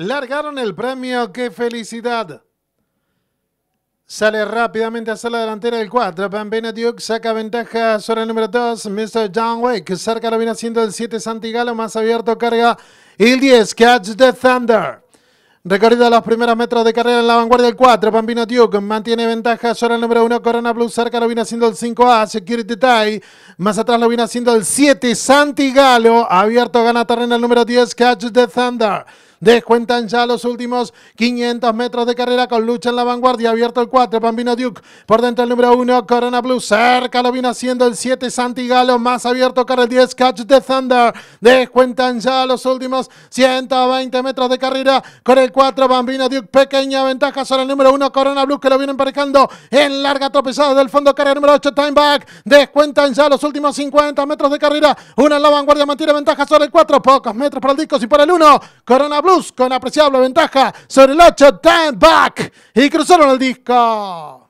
Largaron el premio, qué felicidad. Sale rápidamente hacia la delantera el 4. Van Duke saca ventaja sobre el número 2. Mr. John Wake. Cerca lo viene haciendo el 7 Santigalo. Más abierto carga el 10. Catch the Thunder. recorrido a los primeros metros de carrera en la vanguardia el 4, Bambino Duke mantiene ventaja sobre el número 1, Corona Blue cerca lo viene haciendo el 5A, Security Tie, más atrás lo viene haciendo el 7, Santi Galo, abierto gana terreno el número 10, Catch the Thunder. Descuentan ya los últimos 500 metros de carrera con lucha en la vanguardia. Abierto el 4, Bambino Duke. Por dentro el número 1, Corona Blue. Cerca lo viene haciendo el 7, Santigalo. Más abierto corre el 10, Catch the Thunder. Descuentan ya los últimos 120 metros de carrera con el 4, Bambino Duke. Pequeña ventaja sobre el número 1, Corona Blue, que lo viene emparejando en larga tropezada del fondo. Carrera número 8, Time Back. Descuentan ya los últimos 50 metros de carrera. Una en la vanguardia mantiene ventaja sobre el 4. Pocos metros para el disco y por el 1. Corona Blue con apreciable ventaja sobre el 8 Tan Back y cruzaron el disco.